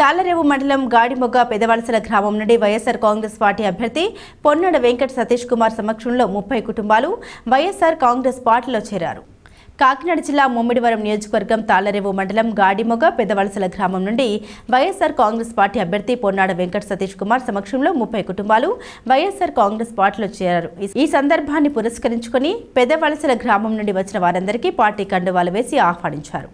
తాలరేవు మండలం గాడిమొగ్గ పెదవలసల గ్రామం నుండి వైఎస్సార్ కాంగ్రెస్ పార్టీ అభ్యర్థి పొన్నడ వెంకట సతీష్ కుమార్ సమక్షంలో ముప్పై కుటుంబాలు వైఎస్సార్ కాంగ్రెస్ పార్టీలో చేరారు కాకినాడ జిల్లా ముమ్మిడివరం నియోజకవర్గం తాళ్లరేవు మండలం గాడిమొగ పెదవలసల గ్రామం నుండి వైఎస్సార్ కాంగ్రెస్ పార్టీ అభ్యర్థి పొన్నాడ వెంకట సతీష్ కుమార్ సమక్షంలో ముప్పై కుటుంబాలు వైఎస్సార్ కాంగ్రెస్ పార్టీలో చేరారు ఈ సందర్భాన్ని పురస్కరించుకుని పెదవలసల గ్రామం నుండి వచ్చిన వారందరికీ పార్టీ కండువాలు వేసి ఆహ్వానించారు